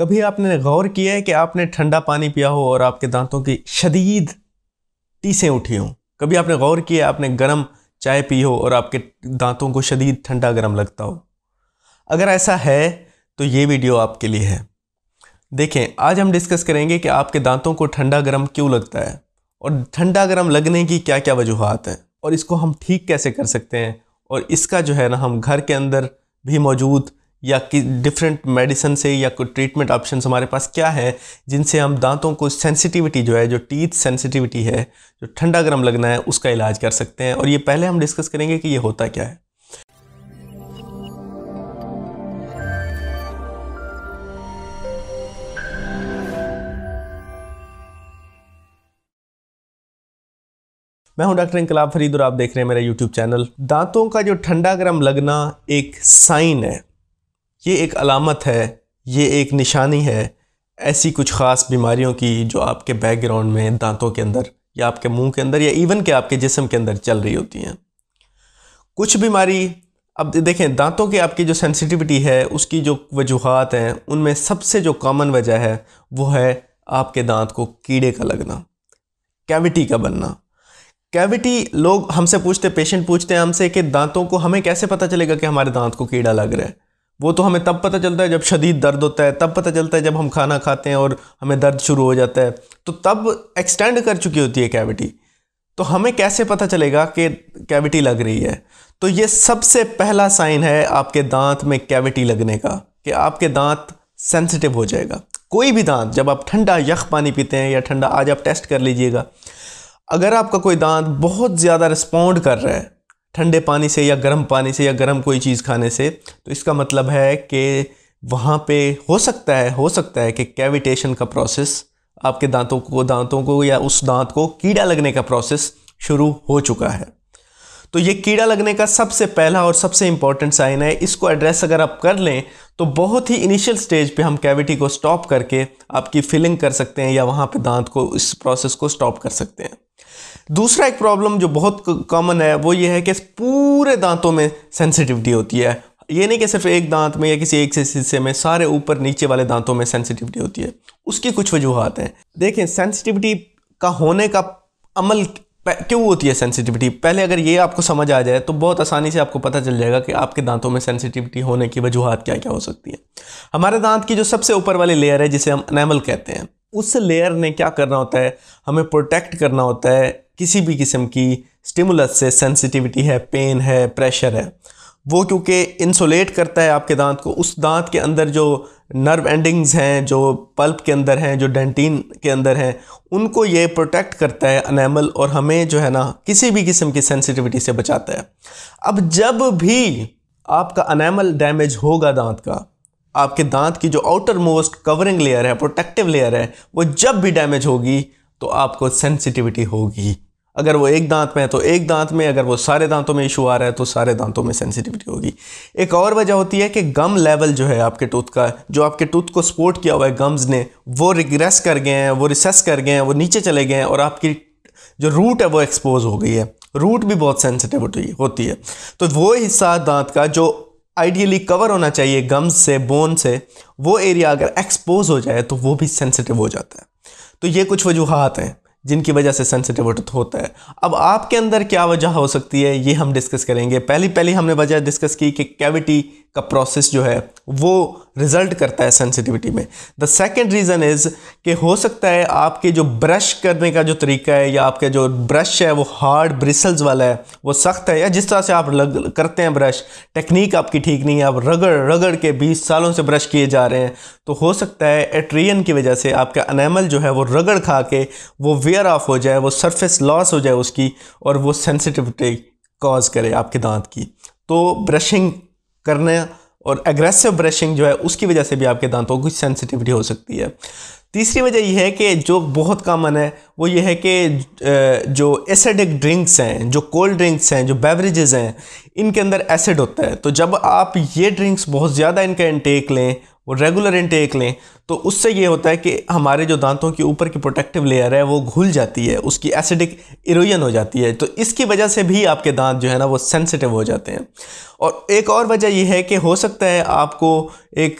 कभी आपने गौर किया है कि आपने ठंडा पानी पिया हो और आपके दांतों की शदीद टीसें उठी हों कभी आपने गौर किया आपने गर्म चाय पी हो और आपके दांतों को शदीद ठंडा गर्म लगता हो अगर ऐसा है तो ये वीडियो आपके लिए है देखें आज हम डिस्कस करेंगे कि आपके दांतों को ठंडा गर्म क्यों लगता है और ठंडा गर्म लगने की क्या क्या वजूहत हैं और इसको हम ठीक कैसे कर सकते हैं और इसका जो है ना हम घर के अंदर भी मौजूद या कि डिफरेंट मेडिसिन से या कोई ट्रीटमेंट ऑप्शन हमारे पास क्या है जिनसे हम दांतों को सेंसिटिविटी जो है जो टीथ सेंसिटिविटी है जो ठंडा गर्म लगना है उसका इलाज कर सकते हैं और ये पहले हम डिस्कस करेंगे कि ये होता क्या है मैं हूं डॉक्टर इंकलाब फरीद और आप देख रहे हैं मेरा यूट्यूब चैनल दांतों का जो ठंडा गर्म लगना एक साइन है ये एक अलामत है ये एक निशानी है ऐसी कुछ ख़ास बीमारियों की जो आपके बैकग्राउंड में दांतों के अंदर या आपके मुंह के अंदर या इवन के आपके जिसम के अंदर चल रही होती हैं कुछ बीमारी अब देखें दांतों के आपकी जो सेंसिटिविटी है उसकी जो वजूहत हैं उनमें सबसे जो कॉमन वजह है वो है आपके दांत को कीड़े का लगना कैविटी का बनना कैविटी लोग हमसे पूछते पेशेंट पूछते हैं हमसे कि दांतों को हमें कैसे पता चलेगा कि हमारे दांत को कीड़ा लग रहा है वो तो हमें तब पता चलता है जब शदीद दर्द होता है तब पता चलता है जब हम खाना खाते हैं और हमें दर्द शुरू हो जाता है तो तब एक्सटेंड कर चुकी होती है कैविटी तो हमें कैसे पता चलेगा कि कैविटी लग रही है तो ये सबसे पहला साइन है आपके दांत में कैविटी लगने का कि आपके दांत सेंसिटिव हो जाएगा कोई भी दांत जब आप ठंडा यख पानी पीते हैं या ठंडा आज आप टेस्ट कर लीजिएगा अगर आपका कोई दांत बहुत ज़्यादा रिस्पोंड कर रहा है ठंडे पानी से या गर्म पानी से या गर्म कोई चीज़ खाने से तो इसका मतलब है कि वहाँ पे हो सकता है हो सकता है कि कैविटेशन का प्रोसेस आपके दांतों को दांतों को या उस दांत को कीड़ा लगने का प्रोसेस शुरू हो चुका है तो ये कीड़ा लगने का सबसे पहला और सबसे इम्पॉर्टेंट साइन है इसको एड्रेस अगर आप कर लें तो बहुत ही इनिशियल स्टेज पे हम कैविटी को स्टॉप करके आपकी फिलिंग कर सकते हैं या वहाँ पे दांत को इस प्रोसेस को स्टॉप कर सकते हैं दूसरा एक प्रॉब्लम जो बहुत कॉमन है वो ये है कि पूरे दांतों में सेंसिटिविटी होती है ये नहीं कि सिर्फ एक दांत में या किसी एक से हिस्से में सारे ऊपर नीचे वाले दांतों में सेंसिटिविटी होती है उसकी कुछ वजूहत हैं देखें सेंसिटिविटी का होने का अमल क्यों होती है सेंसिटिविटी पहले अगर ये आपको समझ आ जाए तो बहुत आसानी से आपको पता चल जाएगा कि आपके दांतों में सेंसिटिविटी होने की वजूहत क्या क्या हो सकती है हमारे दांत की जो सबसे ऊपर वाली लेयर है जिसे हम अनैमल कहते हैं उस लेयर ने क्या करना होता है हमें प्रोटेक्ट करना होता है किसी भी किस्म की स्टिमुलस से सेंसिटिविटी है पेन है प्रेशर है वो क्योंकि इंसुलेट करता है आपके दांत को उस दांत के अंदर जो नर्व एंडिंग्स हैं जो पल्प के अंदर हैं जो डेंटीन के अंदर हैं उनको ये प्रोटेक्ट करता है अनैमल और हमें जो है ना किसी भी किस्म की सेंसिटिविटी से बचाता है अब जब भी आपका अनैमल डैमेज होगा दांत का आपके दांत की जो आउटर मोस्ट कवरिंग लेयर है प्रोटेक्टिव लेयर है वो जब भी डैमेज होगी तो आपको सेंसिटिविटी होगी अगर वो एक दांत में है तो एक दांत में अगर वो सारे दांतों में इशू आ रहा है तो सारे दांतों में सेंसिटिविटी होगी एक और वजह होती है कि गम लेवल जो है आपके टूथ का जो आपके टूथ को सपोर्ट किया हुआ है गम्स ने वो रिग्रेस कर गए हैं वो रिसेस कर गए हैं वो नीचे चले गए हैं और आपकी जो रूट है वो एक्सपोज हो गई है रूट भी बहुत सेंसिटिव होती है तो वो हिस्सा दांत का जो आइडियली कवर होना चाहिए गम्स से बोन से वो एरिया अगर एक्सपोज हो जाए तो वो भी सेंसिटिव हो जाता है तो ये कुछ वजूहत हैं जिनकी वजह से सेंसिटिव होता है अब आपके अंदर क्या वजह हो सकती है ये हम डिस्कस करेंगे पहली पहली हमने वजह डिस्कस की कि कैविटी का प्रोसेस जो है वो रिजल्ट करता है सेंसिटिविटी में द सेकेंड रीज़न इज़ कि हो सकता है आपके जो ब्रश करने का जो तरीका है या आपके जो ब्रश है वो हार्ड ब्रिसल्स वाला है वो सख्त है या जिस तरह से आप लग करते हैं ब्रश टेक्निक आपकी ठीक नहीं है आप रगड़ रगड़ के बीस सालों से ब्रश किए जा रहे हैं तो हो सकता है एट्रियन की वजह से आपका अनैमल जो है वो रगड़ खा के वो वेयर ऑफ हो जाए वो सरफेस लॉस हो जाए उसकी और वो सेंसिटिविटी कॉज करे आपके दांत की तो ब्रशिंग करने और एग्रेसिव ब्रशिंग जो है उसकी वजह से भी आपके दांतों की सेंसिटिविटी हो सकती है तीसरी वजह यह है कि जो बहुत कॉमन है वो यह है कि जो एसिडिक ड्रिंक्स हैं जो कोल्ड ड्रिंक्स हैं जो बेवरेजेस हैं इनके अंदर एसिड होता है तो जब आप ये ड्रिंक्स बहुत ज़्यादा इनका इनटेक लें वो रेगुलर इनटेक लें तो उससे ये होता है कि हमारे जो दांतों के ऊपर की प्रोटेक्टिव लेयर है वो घुल जाती है उसकी एसिडिक इरोजन हो जाती है तो इसकी वजह से भी आपके दांत जो है ना वो सेंसिटिव हो जाते हैं और एक और वजह ये है कि हो सकता है आपको एक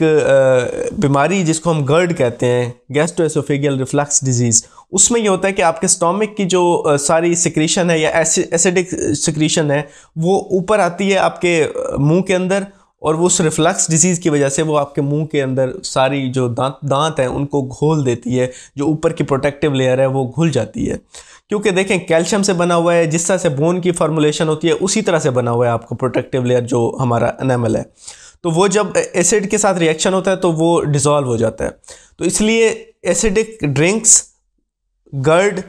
बीमारी जिसको हम गर्ड कहते हैं गैस्ट्रोएसोफेगियल रिफ्लक्स डिजीज़ उसमें यह होता है कि आपके स्टोमिक की जो सारी सिक्रीशन है या एसिडिक सिक्रीशन है वो ऊपर आती है आपके मुँह के अंदर और वो उस रिफ्लक्स डिजीज़ की वजह से वो आपके मुंह के अंदर सारी जो दांत दांत हैं उनको घोल देती है जो ऊपर की प्रोटेक्टिव लेयर है वो घुल जाती है क्योंकि देखें कैल्शियम से बना हुआ है जिस तरह से बोन की फॉर्मुलेशन होती है उसी तरह से बना हुआ है आपका प्रोटेक्टिव लेयर जो हमारा एनेमल है तो वो जब एसिड के साथ रिएक्शन होता है तो वो डिज़ोल्व हो जाता है तो इसलिए acidic drinks GERD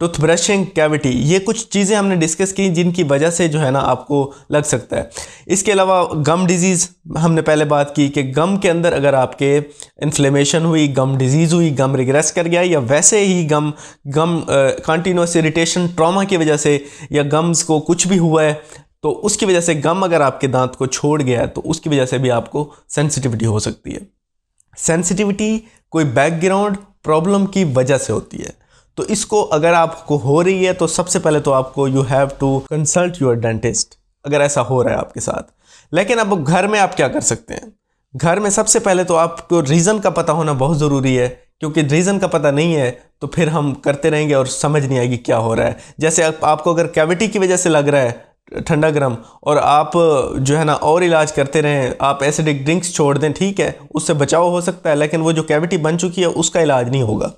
toothbrushing cavity ये कुछ चीज़ें हमने डिस्कस की जिनकी वजह से जो है ना आपको लग सकता है इसके अलावा गम डिजीज़ हमने पहले बात की कि गम के अंदर अगर आपके इन्फ्लेमेशन हुई गम डिजीज़ हुई गम रिग्रेस कर गया या वैसे ही gum gum continuous irritation trauma की वजह से या गम्स को कुछ भी हुआ है तो उसकी वजह से गम अगर आपके दांत को छोड़ गया है तो उसकी वजह से भी आपको सेंसिटिविटी हो सकती है सेंसिटिविटी कोई बैकग्राउंड प्रॉब्लम की वजह से होती है तो इसको अगर आपको हो रही है तो सबसे पहले तो आपको you have to consult your dentist अगर ऐसा हो रहा है आपके साथ लेकिन अब घर में आप क्या कर सकते हैं घर में सबसे पहले तो आपको रीज़न का पता होना बहुत ज़रूरी है क्योंकि रीज़न का पता नहीं है तो फिर हम करते रहेंगे और समझ नहीं आएगी क्या हो रहा है जैसे आप, आपको अगर कैविटी की वजह से लग रहा है ठंडा गर्म और आप जो है ना और इलाज करते रहें आप एसिडिक ड्रिंक्स छोड़ दें ठीक है उससे बचाव हो सकता है लेकिन वो जो कैविटी बन चुकी है उसका इलाज नहीं होगा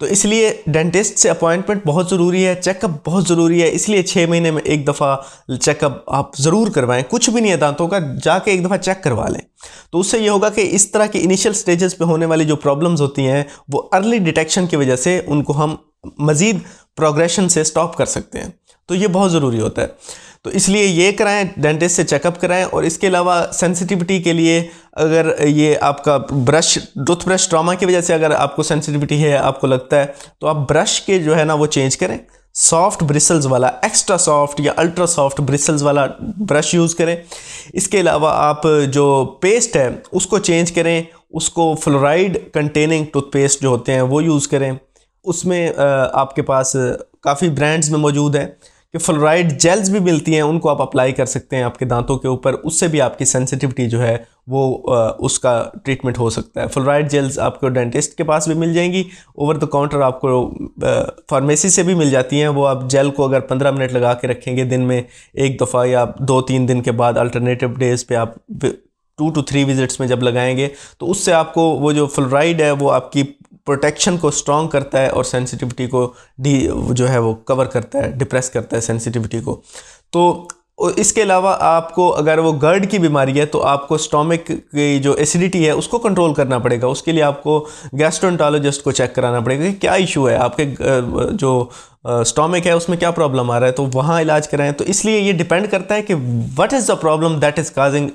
तो इसलिए डेंटिस्ट से अपॉइंटमेंट बहुत ज़रूरी है चेकअप बहुत ज़रूरी है इसलिए छः महीने में एक दफ़ा चेकअप आप ज़रूर करवाएँ कुछ भी नहीं है दांतों का जाके एक दफ़ा चेक करवा लें तो उससे ये होगा कि इस तरह के इनिशियल स्टेजेस पर होने वाली जो प्रॉब्लम्स होती हैं वो अर्ली डिटेक्शन की वजह से उनको हम मज़ीद प्रोग्रेशन से स्टॉप कर सकते हैं तो ये बहुत ज़रूरी होता है तो इसलिए ये कराएं डेंटिस्ट से चेकअप कराएं और इसके अलावा सेंसिटिविटी के लिए अगर ये आपका ब्रश टूथब्रश ट्रामा की वजह से अगर आपको सेंसिटिविटी है आपको लगता है तो आप ब्रश के जो है ना वो चेंज करें सॉफ्ट ब्रिसल्स वाला एक्स्ट्रा सॉफ्ट या अल्ट्रा सॉफ्ट ब्रिसल्स वाला ब्रश यूज़ करें इसके अलावा आप जो पेस्ट है उसको चेंज करें उसको फ्लोराइड कंटेनिंग टूथपेस्ट जो होते हैं वो यूज़ करें उसमें आपके पास काफ़ी ब्रांड्स में मौजूद है कि फ्लोराइड जेल्स भी मिलती हैं उनको आप अप्लाई कर सकते हैं आपके दांतों के ऊपर उससे भी आपकी सेंसिटिविटी जो है वो उसका ट्रीटमेंट हो सकता है फ्लोराइड जेल्स आपको डेंटिस्ट के पास भी मिल जाएंगी ओवर द काउंटर आपको फार्मेसी से भी मिल जाती हैं वो आप जेल को अगर पंद्रह मिनट लगा के रखेंगे दिन में एक दफ़ा या दो तीन दिन के बाद अल्टरनेटिव डेज़ पे आप टू टू थ्री विजिट्स में जब लगाएंगे तो उससे आपको वो जो फ्लोराइड है वो आपकी प्रोटेक्शन को स्ट्रॉन्ग करता है और सेंसिटिविटी को डी जो है वो कवर करता है डिप्रेस करता है सेंसिटिविटी को तो इसके अलावा आपको अगर वो गर्ड की बीमारी है तो आपको स्टोमिक की जो एसिडिटी है उसको कंट्रोल करना पड़ेगा उसके लिए आपको गैस्ट्रोन्टोलॉजिस्ट को चेक कराना पड़ेगा कि क्या इशू है आपके जो स्टोमिक है उसमें क्या प्रॉब्लम आ रहा है तो वहाँ इलाज कराएं तो इसलिए ये डिपेंड करता है कि what is the problem that is causing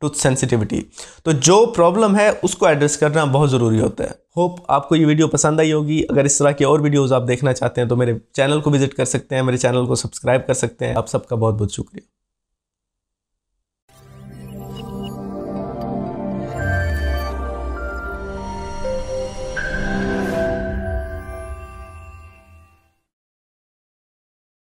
tooth sensitivity तो जो प्रॉब्लम है उसको एड्रेस करना बहुत ज़रूरी होता है होप आपको ये वीडियो पसंद आई होगी अगर इस तरह की और वीडियोज़ आप देखना चाहते हैं तो मेरे चैनल को विजिट कर सकते हैं मेरे चैनल को सब्सक्राइब कर सकते हैं आप सबका बहुत बहुत शुक्रिया